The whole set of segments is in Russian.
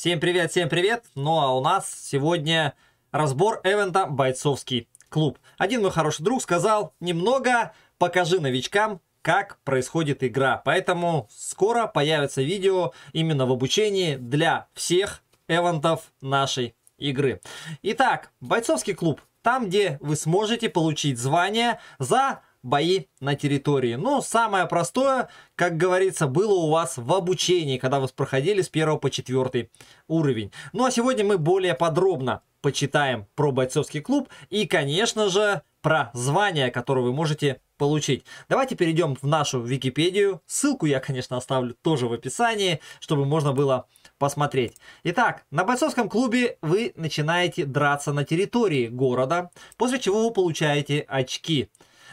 Всем привет, всем привет! Ну а у нас сегодня разбор эвента «Бойцовский клуб». Один мой хороший друг сказал, немного покажи новичкам, как происходит игра. Поэтому скоро появится видео именно в обучении для всех эвентов нашей игры. Итак, «Бойцовский клуб» там, где вы сможете получить звание за бои на территории. Но самое простое, как говорится, было у вас в обучении, когда вы проходили с 1 по 4 уровень. Ну, а сегодня мы более подробно почитаем про бойцовский клуб и, конечно же, про звания, которые вы можете получить. Давайте перейдем в нашу Википедию. Ссылку я, конечно, оставлю тоже в описании, чтобы можно было посмотреть. Итак, на бойцовском клубе вы начинаете драться на территории города, после чего вы получаете очки.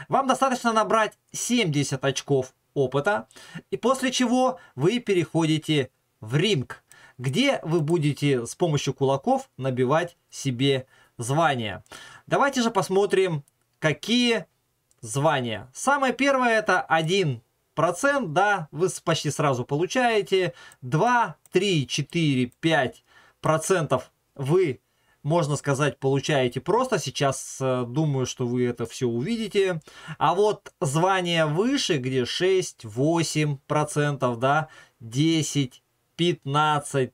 Вам достаточно набрать 70 очков опыта, и после чего вы переходите в ринг, где вы будете с помощью кулаков набивать себе звания. Давайте же посмотрим, какие звания. Самое первое это 1 процент, да, вы почти сразу получаете. 2, 3, 4, 5 процентов вы можно сказать, получаете просто. Сейчас э, думаю, что вы это все увидите. А вот звание выше, где 6-8%, да, 10, 15,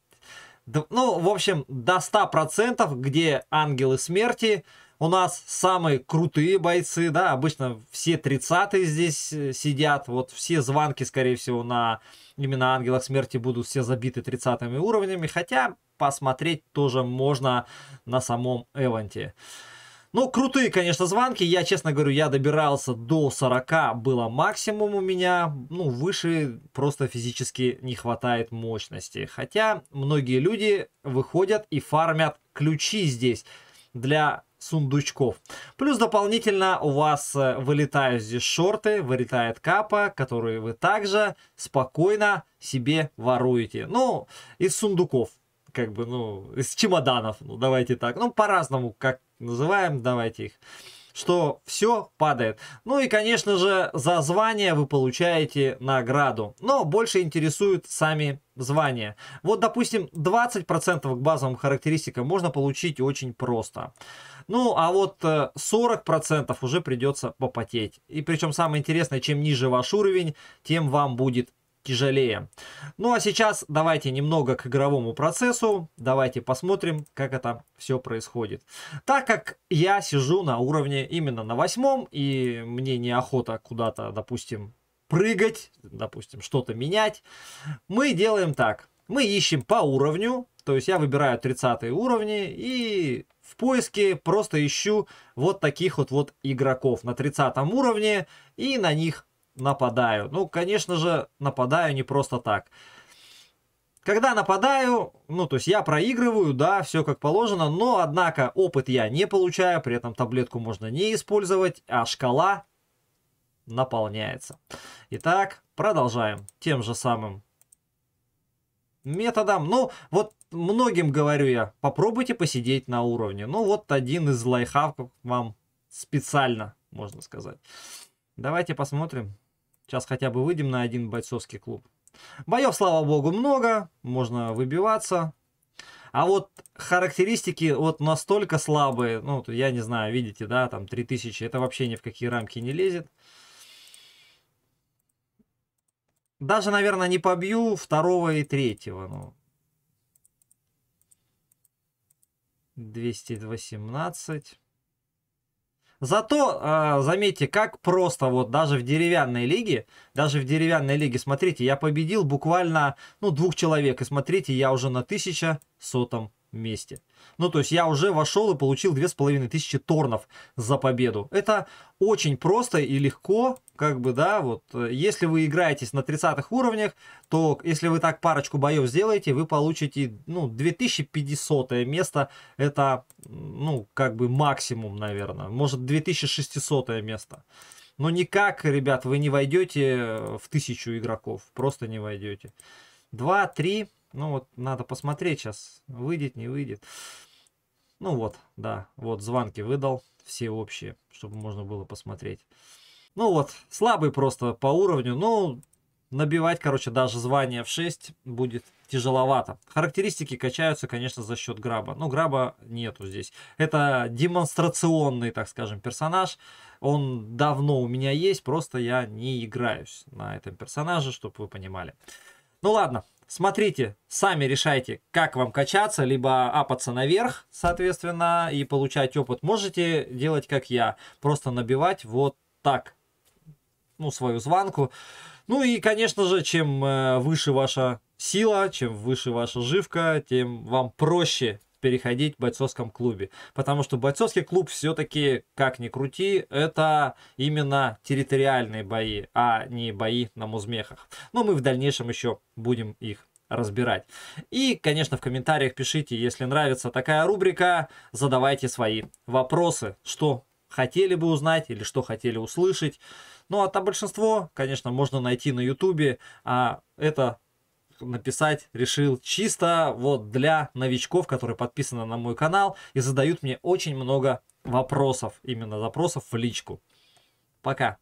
ну, в общем, до 100%, где ангелы смерти – у нас самые крутые бойцы, да, обычно все 30-е здесь э, сидят, вот все звонки, скорее всего, на именно Ангелах Смерти будут все забиты 30-ми уровнями, хотя посмотреть тоже можно на самом Эванте. Ну, крутые, конечно, звонки. Я, честно говорю, я добирался до 40, было максимум у меня. Ну, выше просто физически не хватает мощности. Хотя многие люди выходят и фармят ключи здесь для сундучков. Плюс дополнительно у вас э, вылетают здесь шорты, вылетает капа, которые вы также спокойно себе воруете. Ну, из сундуков, как бы, ну, из чемоданов, ну, давайте так. Ну, по-разному, как называем, давайте их что все падает. Ну и, конечно же, за звание вы получаете награду. Но больше интересуют сами звания. Вот, допустим, 20% к базовым характеристикам можно получить очень просто. Ну, а вот 40% э, уже придется попотеть. И причем самое интересное, чем ниже ваш уровень, тем вам будет тяжелее. Ну а сейчас давайте немного к игровому процессу. Давайте посмотрим, как это все происходит. Так как я сижу на уровне именно на восьмом, и мне неохота куда-то, допустим, прыгать, допустим, что-то менять, мы делаем так. Мы ищем по уровню, то есть я выбираю 30 уровни и в поиске просто ищу вот таких вот, вот игроков на 30 уровне и на них нападаю. Ну, конечно же, нападаю не просто так. Когда нападаю, ну, то есть я проигрываю, да, все как положено, но, однако, опыт я не получаю, при этом таблетку можно не использовать, а шкала наполняется. Итак, продолжаем тем же самым методом. Ну, вот многим говорю я, попробуйте посидеть на уровне. Ну, вот один из лайфхаков вам специально, можно сказать. Давайте посмотрим. Сейчас хотя бы выйдем на один бойцовский клуб. Боев, слава богу, много, можно выбиваться. А вот характеристики вот настолько слабые, ну, я не знаю, видите, да, там 3000, это вообще ни в какие рамки не лезет. Даже, наверное, не побью второго и третьего, ну. 218. Зато, а, заметьте, как просто вот даже в деревянной лиге, даже в деревянной лиге, смотрите, я победил буквально, ну, двух человек, и смотрите, я уже на тысяча сотом месте. Ну, то есть я уже вошел и получил 2500 торнов за победу. Это очень просто и легко, как бы, да, вот, если вы играетесь на 30-х уровнях, то если вы так парочку боев сделаете, вы получите, ну, 2500 место, это, ну, как бы максимум, наверное, может, 2600 место. Но никак, ребят, вы не войдете в тысячу игроков, просто не войдете. 2, 3, ну вот, надо посмотреть сейчас, выйдет, не выйдет. Ну вот, да, вот звонки выдал, все общие, чтобы можно было посмотреть. Ну вот, слабый просто по уровню, ну, набивать, короче, даже звание в 6 будет тяжеловато. Характеристики качаются, конечно, за счет граба. Но ну, граба нету здесь. Это демонстрационный, так скажем, персонаж. Он давно у меня есть, просто я не играюсь на этом персонаже, чтобы вы понимали. Ну ладно, Смотрите, сами решайте, как вам качаться, либо апаться наверх, соответственно, и получать опыт. Можете делать, как я, просто набивать вот так, ну, свою званку. Ну и, конечно же, чем э, выше ваша сила, чем выше ваша живка, тем вам проще переходить в бойцовском клубе. Потому что бойцовский клуб все-таки, как ни крути, это именно территориальные бои, а не бои на музмехах. Но ну, мы в дальнейшем еще будем их разбирать. И, конечно, в комментариях пишите, если нравится такая рубрика, задавайте свои вопросы, что хотели бы узнать или что хотели услышать. Ну а то большинство, конечно, можно найти на ютубе, а это написать решил чисто вот для новичков, которые подписаны на мой канал и задают мне очень много вопросов, именно запросов в личку. Пока.